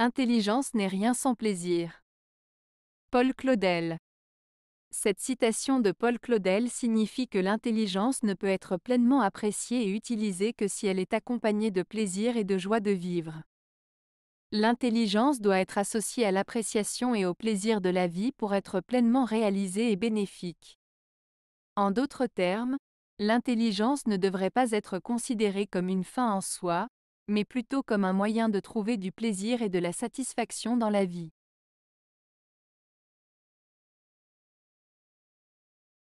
Intelligence n'est rien sans plaisir. Paul Claudel. Cette citation de Paul Claudel signifie que l'intelligence ne peut être pleinement appréciée et utilisée que si elle est accompagnée de plaisir et de joie de vivre. L'intelligence doit être associée à l'appréciation et au plaisir de la vie pour être pleinement réalisée et bénéfique. En d'autres termes, l'intelligence ne devrait pas être considérée comme une fin en soi, mais plutôt comme un moyen de trouver du plaisir et de la satisfaction dans la vie.